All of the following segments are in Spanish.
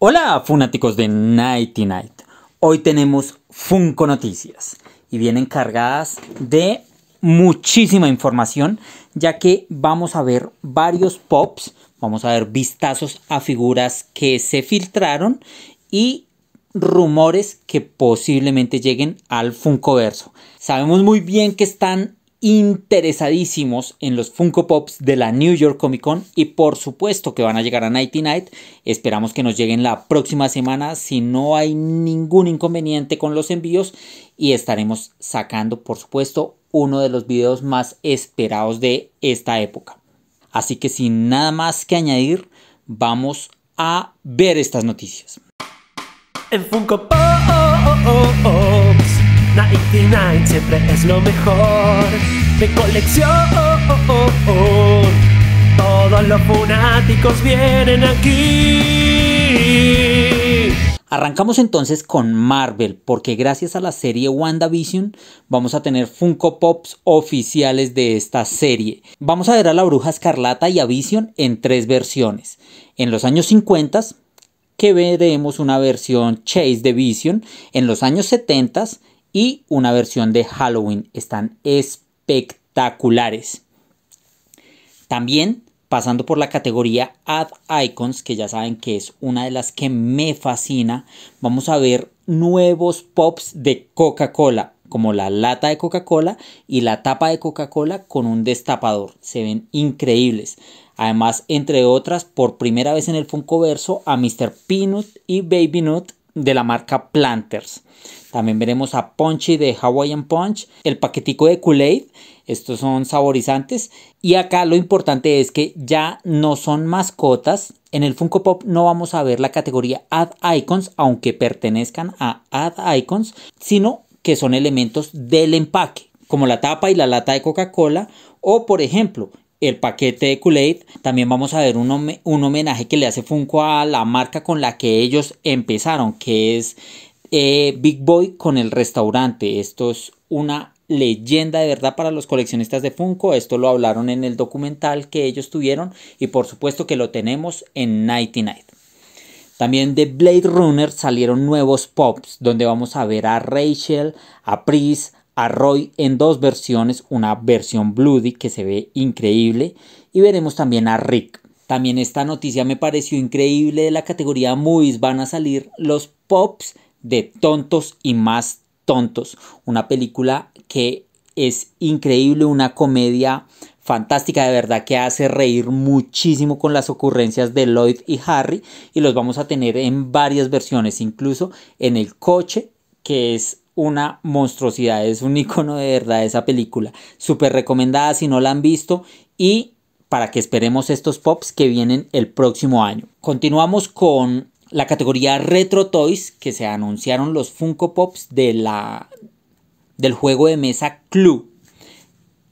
Hola funáticos de Nighty Night. Hoy tenemos Funko Noticias y vienen cargadas de muchísima información ya que vamos a ver varios pops, vamos a ver vistazos a figuras que se filtraron y rumores que posiblemente lleguen al Verso. Sabemos muy bien que están interesadísimos en los Funko Pops de la New York Comic Con y por supuesto que van a llegar a Nighty Night. Esperamos que nos lleguen la próxima semana si no hay ningún inconveniente con los envíos y estaremos sacando por supuesto uno de los videos más esperados de esta época. Así que sin nada más que añadir, vamos a ver estas noticias. El Funko Pop oh, oh, oh, 99 siempre es lo mejor de colección. Todos los fanáticos vienen aquí. Arrancamos entonces con Marvel, porque gracias a la serie WandaVision vamos a tener Funko Pops oficiales de esta serie. Vamos a ver a la Bruja Escarlata y a Vision en tres versiones. En los años 50, que veremos una versión Chase de Vision, en los años 70 y una versión de Halloween. Están espectaculares. También pasando por la categoría Add Icons, que ya saben que es una de las que me fascina, vamos a ver nuevos pops de Coca-Cola, como la lata de Coca-Cola y la tapa de Coca-Cola con un destapador. Se ven increíbles. Además, entre otras, por primera vez en el Funkoverso a Mr. Peanut y Baby Nut de la marca Planters. También veremos a Punchy de Hawaiian Punch, el paquetico de Kool-Aid, estos son saborizantes. Y acá lo importante es que ya no son mascotas. En el Funko Pop no vamos a ver la categoría Add Icons, aunque pertenezcan a Add Icons, sino que son elementos del empaque, como la tapa y la lata de Coca-Cola, o por ejemplo, el paquete de Kool-Aid. También vamos a ver un, homenaje que le hace Funko a la marca con la que ellos empezaron, que es eh, Big Boy con el restaurante. Esto es una leyenda de verdad para los coleccionistas de Funko. Esto lo hablaron en el documental que ellos tuvieron y por supuesto que lo tenemos en Nighty Night. También de Blade Runner salieron nuevos pops donde vamos a ver a Rachel, a Pris, a Roy en dos versiones, una versión Bloody que se ve increíble y veremos también a Rick. También esta noticia me pareció increíble de la categoría movies van a salir los pops de Tontos y más Tontos, una película que es increíble, una comedia fantástica de verdad que hace reír muchísimo con las ocurrencias de Lloyd y Harry y los vamos a tener en varias versiones, incluso en el coche que es una monstruosidad, es un icono de verdad esa película. Súper recomendada si no la han visto y para que esperemos estos pops que vienen el próximo año. Continuamos con la categoría Retro Toys que se anunciaron los Funko Pops de la, del juego de mesa Clue.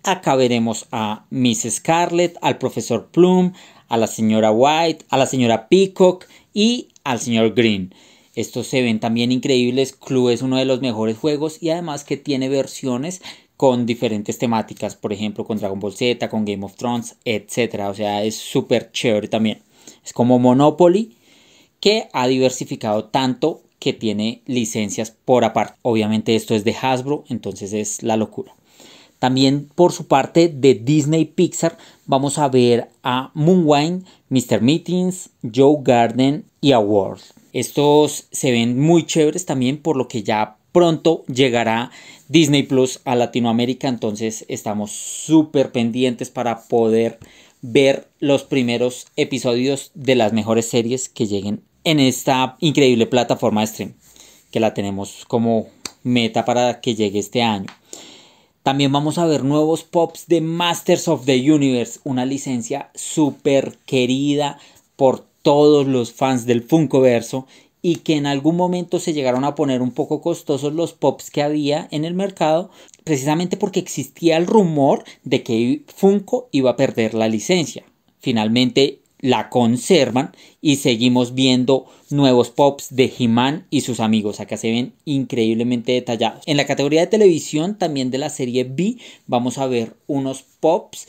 Acá veremos a Miss Scarlett, al profesor Plum, a la señora White, a la señora Peacock y al señor Green. Estos se ven también increíbles. Club es uno de los mejores juegos y además que tiene versiones con diferentes temáticas, por ejemplo, con Dragon Ball Z, con Game of Thrones, etc. O sea, es súper chévere también. Es como Monopoly que ha diversificado tanto que tiene licencias por aparte. Obviamente esto es de Hasbro, entonces es la locura. También por su parte de Disney Pixar vamos a ver a Moonwine, Mr. Meetings, Joe Garden y Awards. Estos se ven muy chéveres también por lo que ya pronto llegará Disney Plus a Latinoamérica, entonces estamos súper pendientes para poder ver los primeros episodios de las mejores series que lleguen en esta increíble plataforma de stream que la tenemos como meta para que llegue este año. También vamos a ver nuevos pops de Masters of the Universe, una licencia súper querida por todos los fans del verso y que en algún momento se llegaron a poner un poco costosos los pops que había en el mercado, precisamente porque existía el rumor de que Funko iba a perder la licencia. Finalmente la conservan y seguimos viendo nuevos pops de he y sus amigos. Acá se ven increíblemente detallados. En la categoría de televisión, también de la serie B, vamos a ver unos pops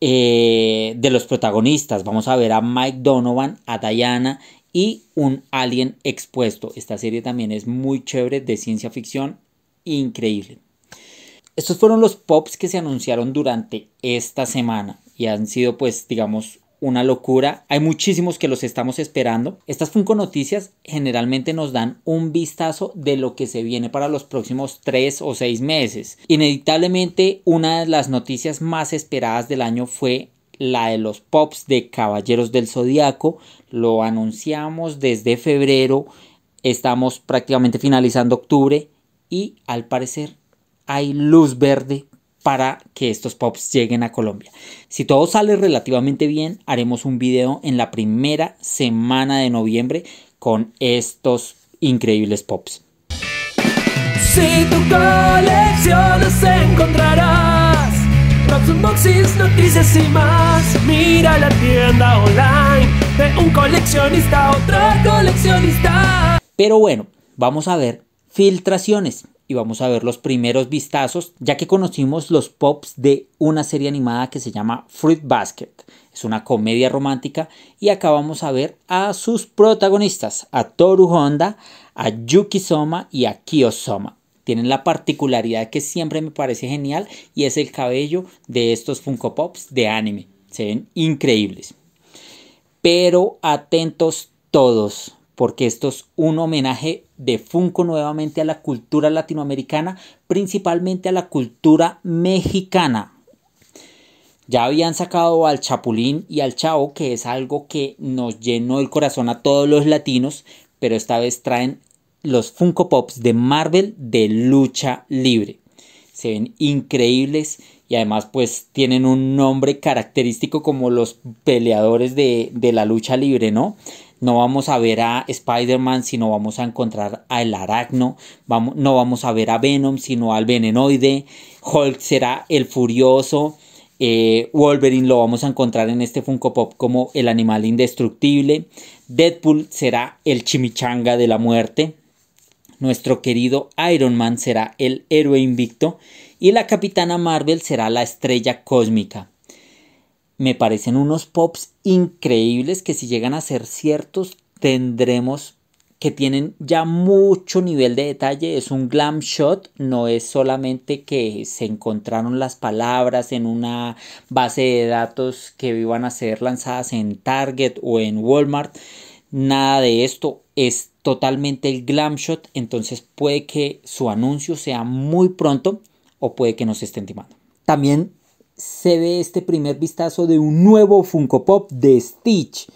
eh, de los protagonistas. Vamos a ver a Mike Donovan, a Diana y un alien expuesto. Esta serie también es muy chévere de ciencia ficción, increíble. Estos fueron los pops que se anunciaron durante esta semana y han sido pues digamos una locura. Hay muchísimos que los estamos esperando. Estas Funko Noticias generalmente nos dan un vistazo de lo que se viene para los próximos 3 o 6 meses. Inevitablemente, una de las noticias más esperadas del año fue la de los pops de Caballeros del Zodiaco. Lo anunciamos desde febrero. Estamos prácticamente finalizando octubre y al parecer hay luz verde para que estos pops lleguen a Colombia. Si todo sale relativamente bien, haremos un video en la primera semana de noviembre con estos increíbles pops. más. Mira la tienda online un coleccionista coleccionista. Pero bueno, vamos a ver filtraciones y vamos a ver los primeros vistazos, ya que conocimos los pops de una serie animada que se llama Fruit Basket. Es una comedia romántica y acá vamos a ver a sus protagonistas, a Toru Honda, a Yuki Soma y a Kyo Soma tienen la particularidad que siempre me parece genial y es el cabello de estos Funko Pops de anime. Se ven increíbles. Pero atentos todos, porque esto es un homenaje de Funko nuevamente a la cultura latinoamericana, principalmente a la cultura mexicana. Ya habían sacado al Chapulín y al Chavo, que es algo que nos llenó el corazón a todos los latinos, pero esta vez traen los Funko Pops de Marvel de lucha libre. Se ven increíbles y además pues tienen un nombre característico como los peleadores de, de la lucha libre, ¿no? no vamos a ver a Spider-Man, sino vamos a encontrar al Aracno, vamos, no vamos a ver a Venom, sino al Venenoide, Hulk será el Furioso, eh, Wolverine lo vamos a encontrar en este Funko Pop como el animal indestructible, Deadpool será el Chimichanga de la muerte, nuestro querido Iron Man será el héroe invicto y la Capitana Marvel será la estrella cósmica me parecen unos pops increíbles que si llegan a ser ciertos tendremos que tienen ya mucho nivel de detalle, es un glam shot, no es solamente que se encontraron las palabras en una base de datos que iban a ser lanzadas en Target o en Walmart, nada de esto es totalmente el glam shot, entonces puede que su anuncio sea muy pronto o puede que nos estén timando. También se ve este primer vistazo de un nuevo Funko Pop de Stitch.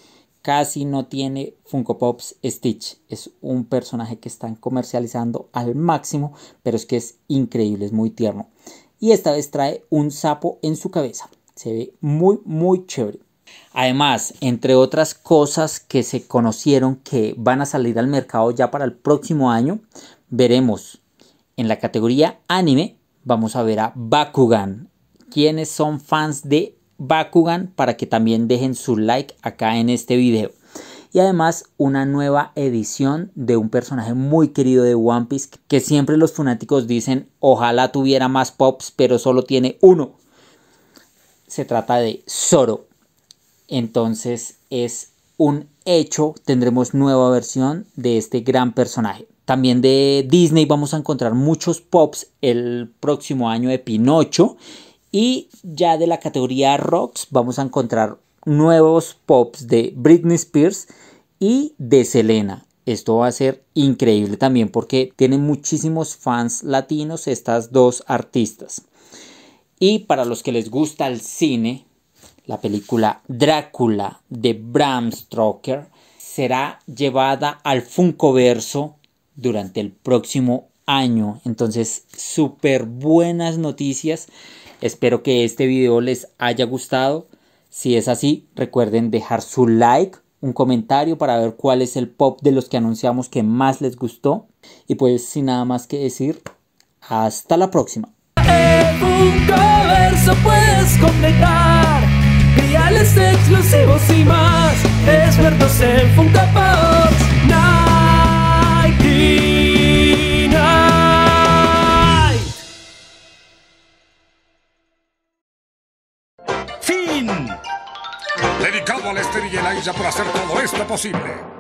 Casi no tiene Funko Pops Stitch. Es un personaje que están comercializando al máximo, pero es que es increíble, es muy tierno. Y esta vez trae un sapo en su cabeza. Se ve muy, muy chévere. Además, entre otras cosas que se conocieron que van a salir al mercado ya para el próximo año, veremos en la categoría anime, vamos a ver a Bakugan, quienes son fans de Bakugan para que también dejen su like acá en este video. Y además una nueva edición de un personaje muy querido de One Piece que siempre los fanáticos dicen ojalá tuviera más pops pero solo tiene uno. Se trata de Zoro. Entonces es un hecho, tendremos nueva versión de este gran personaje. También de Disney vamos a encontrar muchos pops el próximo año de Pinocho y ya de la categoría rocks vamos a encontrar nuevos pops de Britney Spears y de Selena. Esto va a ser increíble también porque tienen muchísimos fans latinos estas dos artistas. Y para los que les gusta el cine, la película Drácula de Bram Stoker será llevada al Funkoverso durante el próximo año. Entonces, súper buenas noticias Espero que este video les haya gustado. Si es así, recuerden dejar su like, un comentario para ver cuál es el pop de los que anunciamos que más les gustó. Y pues sin nada más que decir, hasta la próxima. imposible.